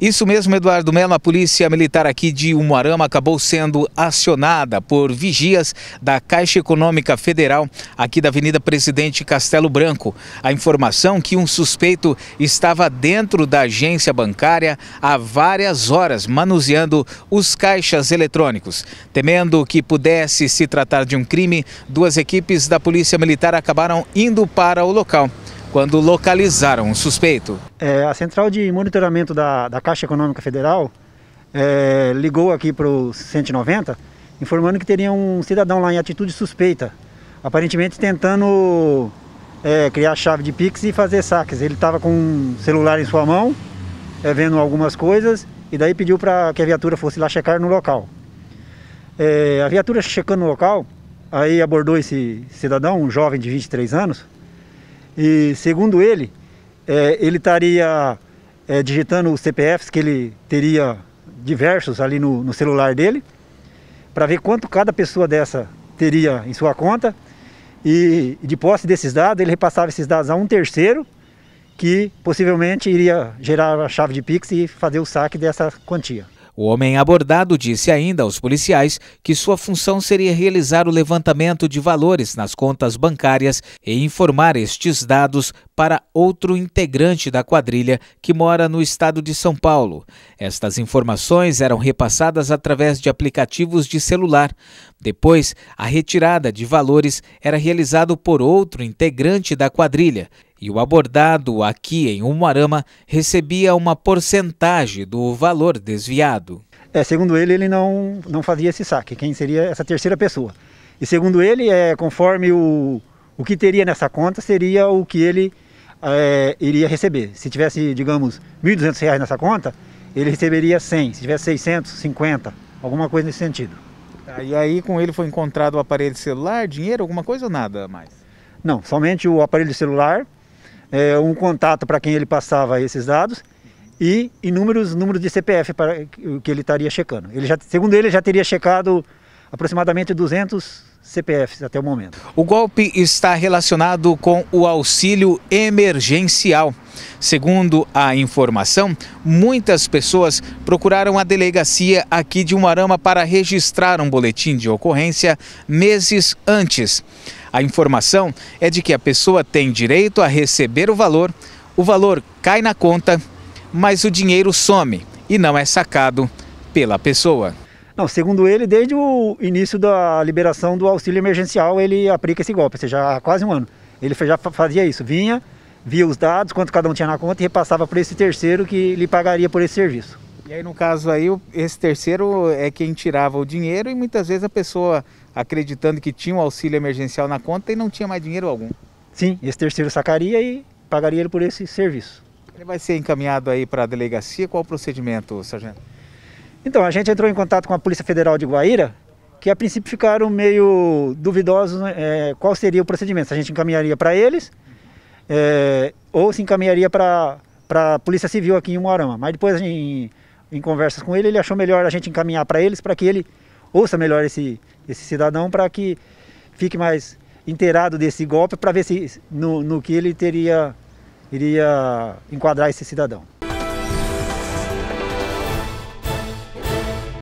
Isso mesmo, Eduardo Melo. A polícia militar aqui de Umuarama acabou sendo acionada por vigias da Caixa Econômica Federal aqui da Avenida Presidente Castelo Branco. A informação que um suspeito estava dentro da agência bancária há várias horas manuseando os caixas eletrônicos. Temendo que pudesse se tratar de um crime, duas equipes da Polícia Militar acabaram indo para o local quando localizaram o suspeito. É, a central de monitoramento da, da Caixa Econômica Federal é, ligou aqui para o 190 informando que teria um cidadão lá em atitude suspeita, aparentemente tentando é, criar chave de Pix e fazer saques. Ele estava com um celular em sua mão, é, vendo algumas coisas, e daí pediu para que a viatura fosse lá checar no local. É, a viatura checando no local, aí abordou esse cidadão, um jovem de 23 anos, e segundo ele, é, ele estaria é, digitando os CPFs que ele teria diversos ali no, no celular dele, para ver quanto cada pessoa dessa teria em sua conta. E de posse desses dados, ele repassava esses dados a um terceiro, que possivelmente iria gerar a chave de Pix e fazer o saque dessa quantia. O homem abordado disse ainda aos policiais que sua função seria realizar o levantamento de valores nas contas bancárias e informar estes dados para outro integrante da quadrilha que mora no estado de São Paulo. Estas informações eram repassadas através de aplicativos de celular. Depois, a retirada de valores era realizada por outro integrante da quadrilha e o abordado aqui em Umuarama recebia uma porcentagem do valor desviado. É, segundo ele, ele não, não fazia esse saque, quem seria essa terceira pessoa. E segundo ele, é, conforme o, o que teria nessa conta, seria o que ele é, iria receber. Se tivesse, digamos, R$ 1.200 nessa conta, ele receberia 100. Se tivesse 650, alguma coisa nesse sentido. Tá, e aí com ele foi encontrado o aparelho celular, dinheiro, alguma coisa ou nada mais? Não, somente o aparelho celular, é, um contato para quem ele passava esses dados e inúmeros números de CPF para que ele estaria checando. Ele já, segundo ele, já teria checado aproximadamente 200 CPFs até o momento. O golpe está relacionado com o auxílio emergencial. Segundo a informação, muitas pessoas procuraram a delegacia aqui de Umarama para registrar um boletim de ocorrência meses antes. A informação é de que a pessoa tem direito a receber o valor, o valor cai na conta, mas o dinheiro some e não é sacado pela pessoa. Não, segundo ele, desde o início da liberação do auxílio emergencial, ele aplica esse golpe, ou seja, há quase um ano. Ele já fazia isso, vinha, via os dados, quanto cada um tinha na conta e repassava para esse terceiro que lhe pagaria por esse serviço. E aí, no caso aí, esse terceiro é quem tirava o dinheiro e muitas vezes a pessoa acreditando que tinha um auxílio emergencial na conta e não tinha mais dinheiro algum. Sim, esse terceiro sacaria e pagaria ele por esse serviço. Ele vai ser encaminhado aí para a delegacia. Qual o procedimento, sargento? Então, a gente entrou em contato com a Polícia Federal de Guaíra, que a princípio ficaram meio duvidosos né, é, qual seria o procedimento. Se a gente encaminharia para eles é, ou se encaminharia para a Polícia Civil aqui em Moarama. Mas depois, em, em conversas com ele, ele achou melhor a gente encaminhar para eles para que ele ouça melhor esse, esse cidadão, para que fique mais inteirado desse golpe, para ver se no, no que ele teria iria enquadrar esse cidadão.